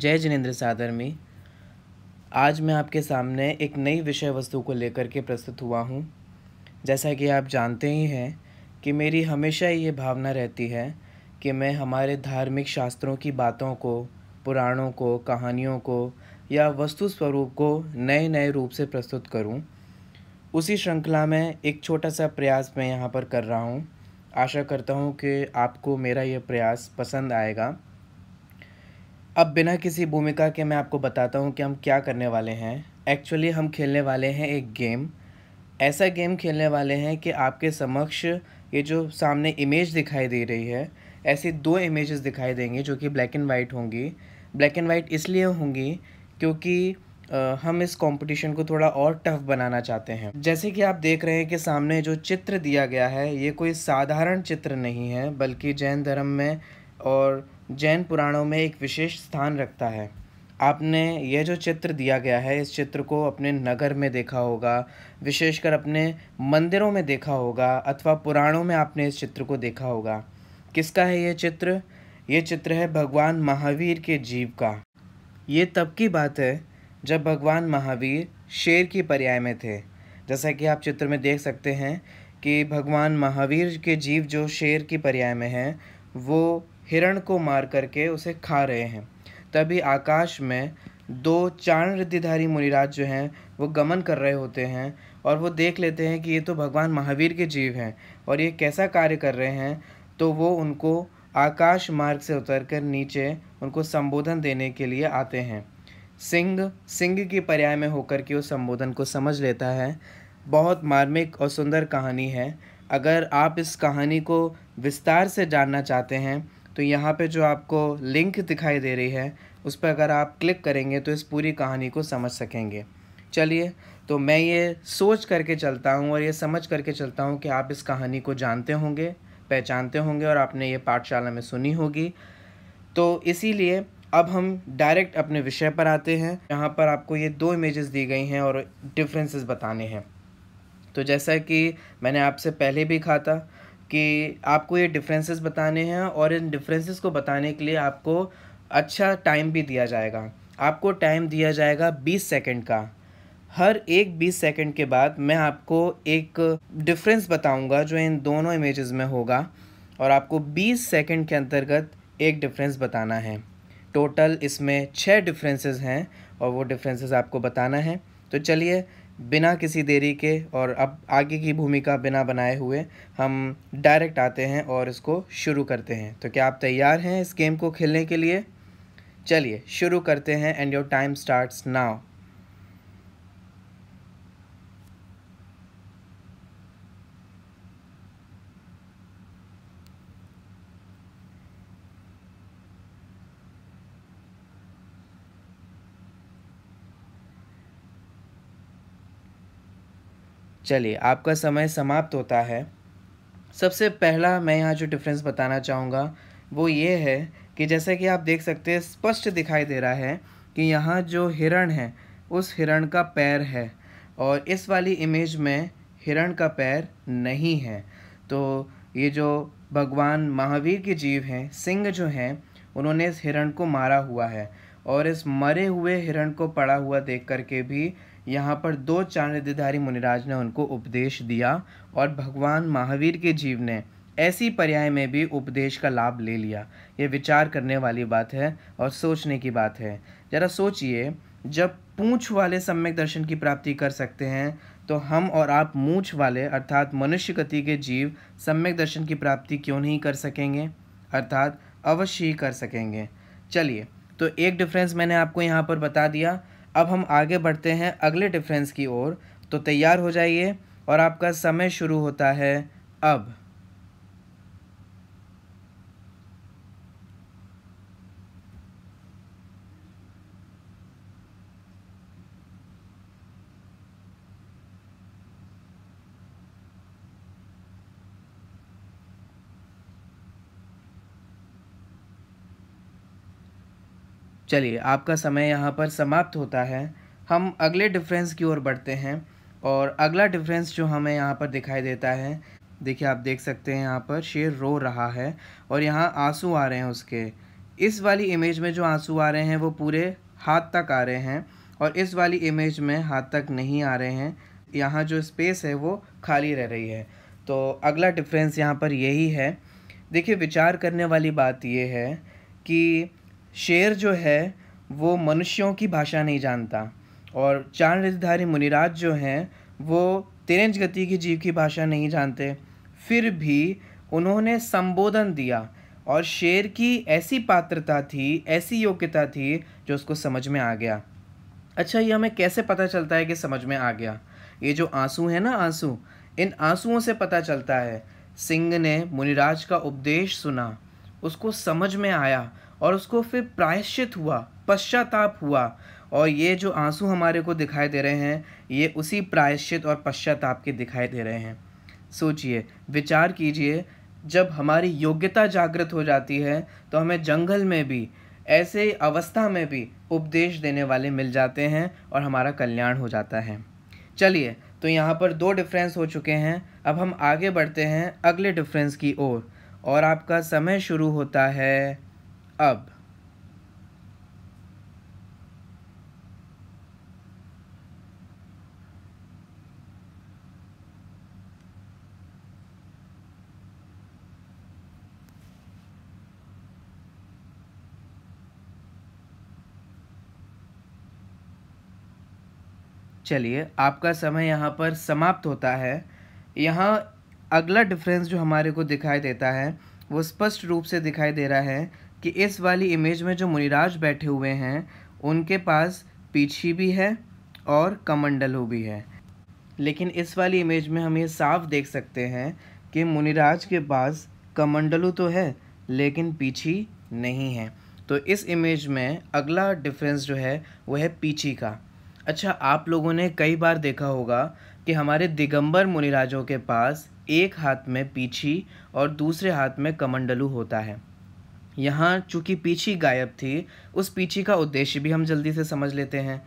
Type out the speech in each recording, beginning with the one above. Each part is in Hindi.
जय जिनेन्द्र सादर में आज मैं आपके सामने एक नई विषय वस्तु को लेकर के प्रस्तुत हुआ हूँ जैसा कि आप जानते ही हैं कि मेरी हमेशा ये भावना रहती है कि मैं हमारे धार्मिक शास्त्रों की बातों को पुराणों को कहानियों को या वस्तु स्वरूप को नए नए रूप से प्रस्तुत करूं। उसी श्रृंखला में एक छोटा सा प्रयास मैं यहाँ पर कर रहा हूँ आशा करता हूँ कि आपको मेरा यह प्रयास पसंद आएगा अब बिना किसी भूमिका के मैं आपको बताता हूँ कि हम क्या करने वाले हैं एक्चुअली हम खेलने वाले हैं एक गेम ऐसा गेम खेलने वाले हैं कि आपके समक्ष ये जो सामने इमेज दिखाई दे रही है ऐसी दो इमेजेस दिखाई देंगी जो कि ब्लैक एंड वाइट होंगी ब्लैक एंड वाइट इसलिए होंगी क्योंकि हम इस कंपटीशन को थोड़ा और टफ बनाना चाहते हैं जैसे कि आप देख रहे हैं कि सामने जो चित्र दिया गया है ये कोई साधारण चित्र नहीं है बल्कि जैन धर्म में और जैन पुराणों में एक विशेष स्थान रखता है आपने यह जो चित्र दिया गया है इस चित्र को अपने नगर में देखा होगा विशेषकर अपने मंदिरों में देखा होगा अथवा पुराणों में आपने इस चित्र को देखा होगा किसका है ये चित्र ये चित्र है भगवान महावीर के जीव का ये तब की बात है जब भगवान महावीर शेर की पर्याय में थे जैसा कि आप चित्र में देख सकते हैं कि भगवान महावीर के जीव जो शेर की पर्याय में हैं वो हिरण को मार करके उसे खा रहे हैं तभी आकाश में दो चाण रिद्धिधारी मुनिराज जो हैं वो गमन कर रहे होते हैं और वो देख लेते हैं कि ये तो भगवान महावीर के जीव हैं और ये कैसा कार्य कर रहे हैं तो वो उनको आकाश मार्ग से उतरकर नीचे उनको संबोधन देने के लिए आते हैं सिंह सिंह की पर्याय में होकर के उस संबोधन को समझ लेता है बहुत मार्मिक और सुंदर कहानी है अगर आप इस कहानी को विस्तार से जानना चाहते हैं तो यहाँ पे जो आपको लिंक दिखाई दे रही है उस पर अगर आप क्लिक करेंगे तो इस पूरी कहानी को समझ सकेंगे चलिए तो मैं ये सोच करके चलता हूँ और ये समझ करके चलता हूँ कि आप इस कहानी को जानते होंगे पहचानते होंगे और आपने ये पाठशाला में सुनी होगी तो इसीलिए अब हम डायरेक्ट अपने विषय पर आते हैं यहाँ पर आपको ये दो इमेजेस दी गई हैं और डिफरेंसेस बताने हैं तो जैसा कि मैंने आपसे पहले भी कहा था कि आपको ये डिफरेंसेस बताने हैं और इन डिफरेंसेस को बताने के लिए आपको अच्छा टाइम भी दिया जाएगा आपको टाइम दिया जाएगा बीस सेकेंड का हर एक बीस सेकेंड के बाद मैं आपको एक डिफरेंस बताऊंगा जो इन दोनों इमेजेस में होगा और आपको बीस सेकेंड के अंतर्गत एक डिफरेंस बताना है टोटल इसमें छः डिफरेंसेस हैं और वो डिफरेंसेस आपको बताना है तो चलिए बिना किसी देरी के और अब आगे की भूमिका बिना बनाए हुए हम डायरेक्ट आते हैं और इसको शुरू करते हैं तो क्या आप तैयार हैं इस गेम को खेलने के लिए चलिए शुरू करते हैं and your time starts now चलिए आपका समय समाप्त होता है सबसे पहला मैं यहाँ जो डिफरेंस बताना चाहूँगा वो ये है कि जैसे कि आप देख सकते हैं स्पष्ट दिखाई दे रहा है कि यहाँ जो हिरण है उस हिरण का पैर है और इस वाली इमेज में हिरण का पैर नहीं है तो ये जो भगवान महावीर के जीव हैं सिंह जो हैं उन्होंने इस हिरण को मारा हुआ है और इस मरे हुए हिरण को पड़ा हुआ देख कर के भी यहाँ पर दो चांद्रधारी मुनिराज ने उनको उपदेश दिया और भगवान महावीर के जीव ने ऐसी पर्याय में भी उपदेश का लाभ ले लिया ये विचार करने वाली बात है और सोचने की बात है ज़रा सोचिए जब पूछ वाले सम्यक दर्शन की प्राप्ति कर सकते हैं तो हम और आप मूछ वाले अर्थात मनुष्य गति के जीव सम्यक दर्शन की प्राप्ति क्यों नहीं कर सकेंगे अर्थात अवश्य ही कर सकेंगे चलिए तो एक डिफरेंस मैंने आपको यहाँ पर बता दिया अब हम आगे बढ़ते हैं अगले डिफरेंस की ओर तो तैयार हो जाइए और आपका समय शुरू होता है अब चलिए आपका समय यहाँ पर समाप्त होता है हम अगले डिफरेंस की ओर बढ़ते हैं और अगला डिफरेंस जो हमें यहाँ पर दिखाई देता है देखिए आप देख सकते हैं यहाँ पर शेर रो रहा है और यहाँ आंसू आ रहे हैं उसके इस वाली इमेज में जो आंसू आ रहे हैं वो पूरे हाथ तक आ रहे हैं और इस वाली इमेज में हाथ तक नहीं आ रहे हैं यहाँ जो स्पेस है वो खाली रह रही है तो अगला डिफरेंस यहाँ पर यही है देखिए विचार करने वाली बात ये है कि शेर जो है वो मनुष्यों की भाषा नहीं जानता और चांद रिजधारी मुनिराज जो हैं वो तिरंज गति की जीव की भाषा नहीं जानते फिर भी उन्होंने संबोधन दिया और शेर की ऐसी पात्रता थी ऐसी योग्यता थी जो उसको समझ में आ गया अच्छा ये हमें कैसे पता चलता है कि समझ में आ गया ये जो आंसू है ना आंसू इन आंसुओं से पता चलता है सिंह ने मुनिराज का उपदेश सुना उसको समझ में आया और उसको फिर प्रायश्चित हुआ पश्चाताप हुआ और ये जो आंसू हमारे को दिखाई दे रहे हैं ये उसी प्रायश्चित और पश्चाताप के दिखाई दे रहे हैं सोचिए विचार कीजिए जब हमारी योग्यता जागृत हो जाती है तो हमें जंगल में भी ऐसे अवस्था में भी उपदेश देने वाले मिल जाते हैं और हमारा कल्याण हो जाता है चलिए तो यहाँ पर दो डिफरेंस हो चुके हैं अब हम आगे बढ़ते हैं अगले डिफरेंस की ओर और, और आपका समय शुरू होता है अब चलिए आपका समय यहाँ पर समाप्त होता है यहाँ अगला डिफरेंस जो हमारे को दिखाई देता है वो स्पष्ट रूप से दिखाई दे रहा है कि इस वाली इमेज में जो मुनिराज बैठे हुए हैं उनके पास पीछी भी है और कमंडलू भी है लेकिन इस वाली इमेज में हम ये साफ देख सकते हैं कि मुनिराज के पास कमंडलू तो है लेकिन पीछी नहीं है तो इस इमेज में अगला डिफरेंस जो है वह है पीछी का अच्छा आप लोगों ने कई बार देखा होगा कि हमारे दिगंबर मुनिराजों के पास एक हाथ में पीछी और दूसरे हाथ में कमंडलू होता है यहाँ चूँकि पीछी गायब थी उस पीछी का उद्देश्य भी हम जल्दी से समझ लेते हैं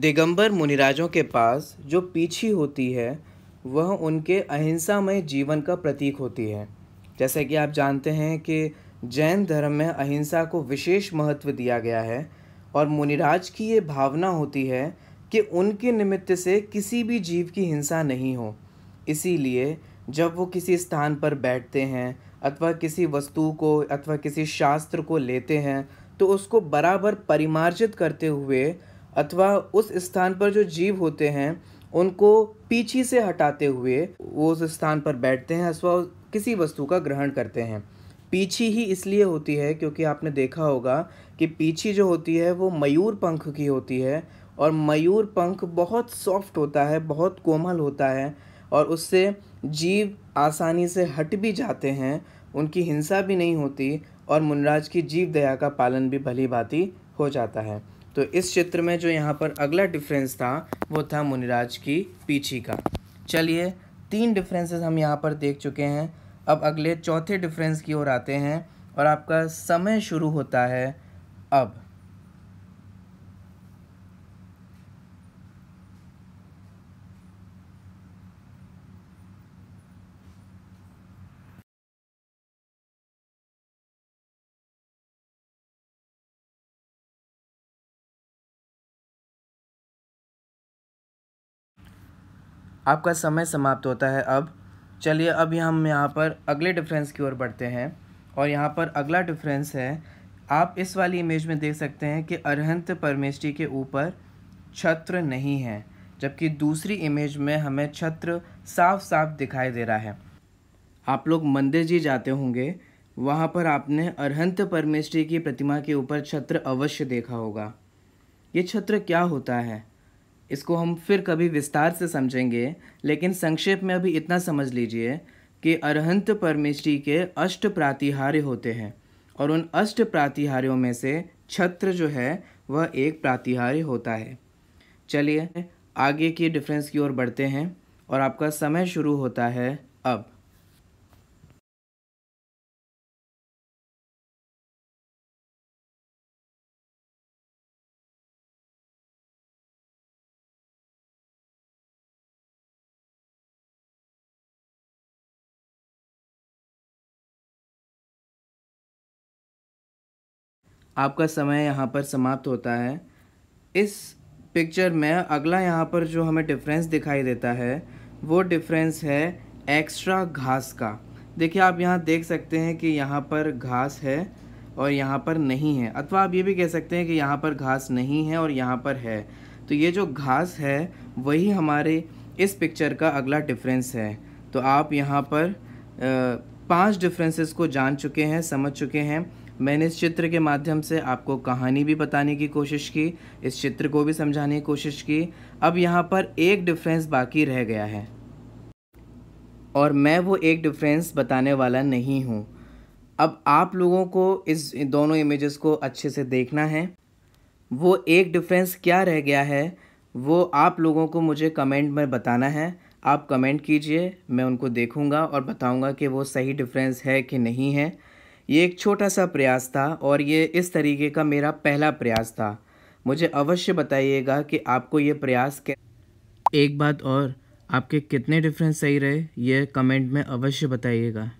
दिगंबर मुनिराजों के पास जो पीछी होती है वह उनके अहिंसामय जीवन का प्रतीक होती है जैसे कि आप जानते हैं कि जैन धर्म में अहिंसा को विशेष महत्व दिया गया है और मुनिराज की ये भावना होती है कि उनके निमित्त से किसी भी जीव की हिंसा नहीं हो इसीलिए जब वो किसी स्थान पर बैठते हैं अथवा किसी वस्तु को अथवा किसी शास्त्र को लेते हैं तो उसको बराबर परिमार्जित करते हुए अथवा उस स्थान पर जो जीव होते हैं उनको पीछे से हटाते हुए वो उस स्थान पर बैठते हैं अथवा किसी वस्तु का ग्रहण करते हैं पीछी ही इसलिए होती है क्योंकि आपने देखा होगा कि पीछी जो होती है वो मयूर पंख की होती है और मयूर पंख बहुत सॉफ्ट होता है बहुत कोमल होता है और उससे जीव आसानी से हट भी जाते हैं उनकी हिंसा भी नहीं होती और मुनराज की जीव दया का पालन भी भली भांति हो जाता है तो इस चित्र में जो यहाँ पर अगला डिफरेंस था वो था मुनिराज की पीछी का चलिए तीन डिफरेंसेस हम यहाँ पर देख चुके हैं अब अगले चौथे डिफरेंस की ओर आते हैं और आपका समय शुरू होता है अब आपका समय समाप्त होता है अब चलिए अब हम यहाँ पर अगले डिफरेंस की ओर बढ़ते हैं और यहाँ पर अगला डिफरेंस है आप इस वाली इमेज में देख सकते हैं कि अरहंत परमेष्टि के ऊपर छत्र नहीं है जबकि दूसरी इमेज में हमें छत्र साफ साफ दिखाई दे रहा है आप लोग मंदिर जी जाते होंगे वहाँ पर आपने अरहंत परमेष्टि की प्रतिमा के ऊपर छत्र अवश्य देखा होगा ये छत्र क्या होता है इसको हम फिर कभी विस्तार से समझेंगे लेकिन संक्षेप में अभी इतना समझ लीजिए कि अरहंत परमेश्वरी के अष्ट प्रातिहार्य होते हैं और उन अष्ट प्रातिहार्यों में से छत्र जो है वह एक प्रातिहार्य होता है चलिए आगे की डिफरेंस की ओर बढ़ते हैं और आपका समय शुरू होता है अब आपका समय यहाँ पर समाप्त होता है इस पिक्चर में अगला यहाँ पर जो हमें डिफरेंस दिखाई देता है वो डिफरेंस है एक्स्ट्रा घास का देखिए आप यहाँ देख सकते हैं कि यहाँ पर घास है और यहाँ पर नहीं है अथवा आप ये भी कह सकते हैं कि यहाँ पर घास नहीं है और यहाँ पर है तो ये जो घास है वही हमारे इस पिक्चर का अगला डिफरेंस है तो आप यहाँ पर पांच डिफरेंसेस को जान चुके हैं समझ चुके हैं मैंने इस चित्र के माध्यम से आपको कहानी भी बताने की कोशिश की इस चित्र को भी समझाने की कोशिश की अब यहाँ पर एक डिफरेंस बाकी रह गया है और मैं वो एक डिफरेंस बताने वाला नहीं हूँ अब आप लोगों को इस दोनों इमेजेस को अच्छे से देखना है वो एक डिफरेंस क्या रह गया है वो आप लोगों को मुझे कमेंट में बताना है आप कमेंट कीजिए मैं उनको देखूंगा और बताऊंगा कि वो सही डिफरेंस है कि नहीं है ये एक छोटा सा प्रयास था और ये इस तरीके का मेरा पहला प्रयास था मुझे अवश्य बताइएगा कि आपको ये प्रयास कै एक बात और आपके कितने डिफरेंस सही रहे ये कमेंट में अवश्य बताइएगा